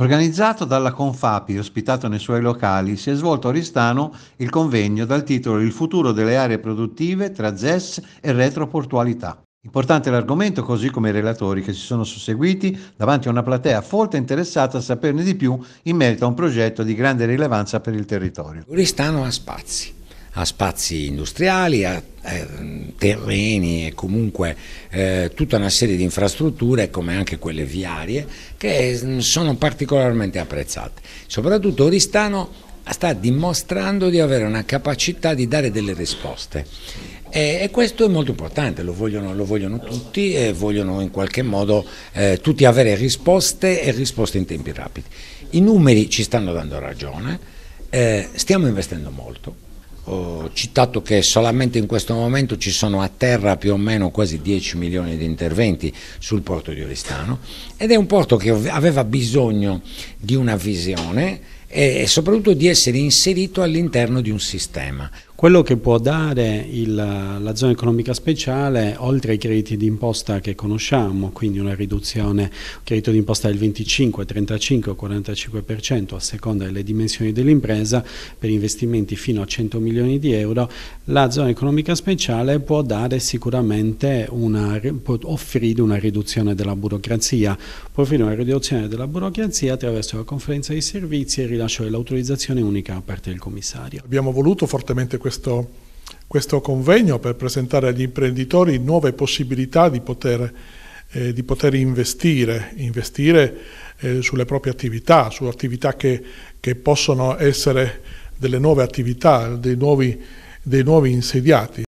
Organizzato dalla Confapi ospitato nei suoi locali, si è svolto a Ristano il convegno dal titolo Il futuro delle aree produttive tra ZES e retroportualità. Importante l'argomento, così come i relatori che si sono susseguiti davanti a una platea folta e interessata a saperne di più in merito a un progetto di grande rilevanza per il territorio. Ristano ha spazi, ha spazi industriali, ha eh, terreni e comunque eh, tutta una serie di infrastrutture come anche quelle viarie che mm, sono particolarmente apprezzate. Soprattutto Oristano sta dimostrando di avere una capacità di dare delle risposte e, e questo è molto importante, lo vogliono, lo vogliono, tutti e vogliono in qualche modo eh, tutti avere risposte e risposte in tempi rapidi. I numeri ci stanno dando ragione, eh, stiamo investendo molto, ho citato che solamente in questo momento ci sono a terra più o meno quasi 10 milioni di interventi sul porto di Oristano ed è un porto che aveva bisogno di una visione e soprattutto di essere inserito all'interno di un sistema. Quello che può dare il, la zona economica speciale, oltre ai crediti d'imposta che conosciamo, quindi una riduzione, un credito d'imposta del 25, 35 o 45% a seconda delle dimensioni dell'impresa, per investimenti fino a 100 milioni di euro, la zona economica speciale può dare sicuramente una, può offrire una riduzione della burocrazia, può offrire una riduzione della burocrazia attraverso la conferenza di servizi e rilascio dell'autorizzazione unica da parte del commissario. Abbiamo voluto fortemente questo, questo convegno per presentare agli imprenditori nuove possibilità di poter, eh, di poter investire, investire eh, sulle proprie attività, su attività che, che possono essere delle nuove attività, dei nuovi, dei nuovi insediati.